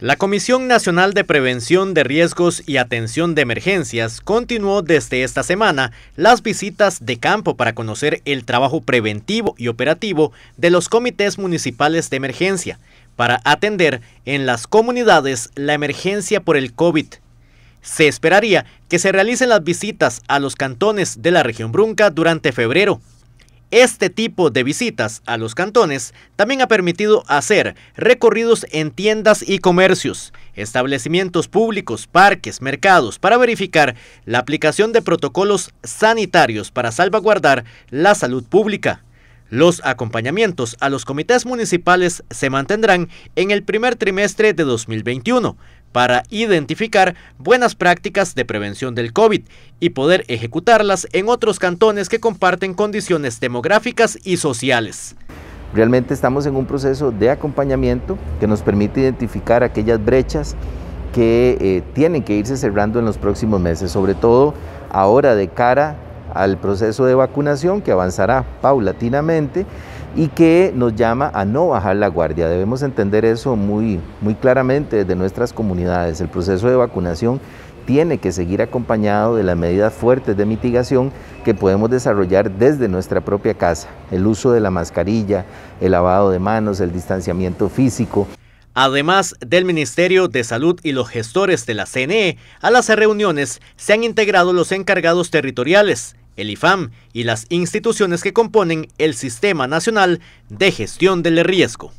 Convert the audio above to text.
La Comisión Nacional de Prevención de Riesgos y Atención de Emergencias continuó desde esta semana las visitas de campo para conocer el trabajo preventivo y operativo de los comités municipales de emergencia para atender en las comunidades la emergencia por el COVID. Se esperaría que se realicen las visitas a los cantones de la región Brunca durante febrero este tipo de visitas a los cantones también ha permitido hacer recorridos en tiendas y comercios, establecimientos públicos, parques, mercados, para verificar la aplicación de protocolos sanitarios para salvaguardar la salud pública. Los acompañamientos a los comités municipales se mantendrán en el primer trimestre de 2021 para identificar buenas prácticas de prevención del COVID y poder ejecutarlas en otros cantones que comparten condiciones demográficas y sociales. Realmente estamos en un proceso de acompañamiento que nos permite identificar aquellas brechas que eh, tienen que irse cerrando en los próximos meses, sobre todo ahora de cara al proceso de vacunación que avanzará paulatinamente y que nos llama a no bajar la guardia. Debemos entender eso muy, muy claramente desde nuestras comunidades. El proceso de vacunación tiene que seguir acompañado de las medidas fuertes de mitigación que podemos desarrollar desde nuestra propia casa, el uso de la mascarilla, el lavado de manos, el distanciamiento físico. Además del Ministerio de Salud y los gestores de la CNE, a las reuniones se han integrado los encargados territoriales, el IFAM y las instituciones que componen el Sistema Nacional de Gestión del Riesgo.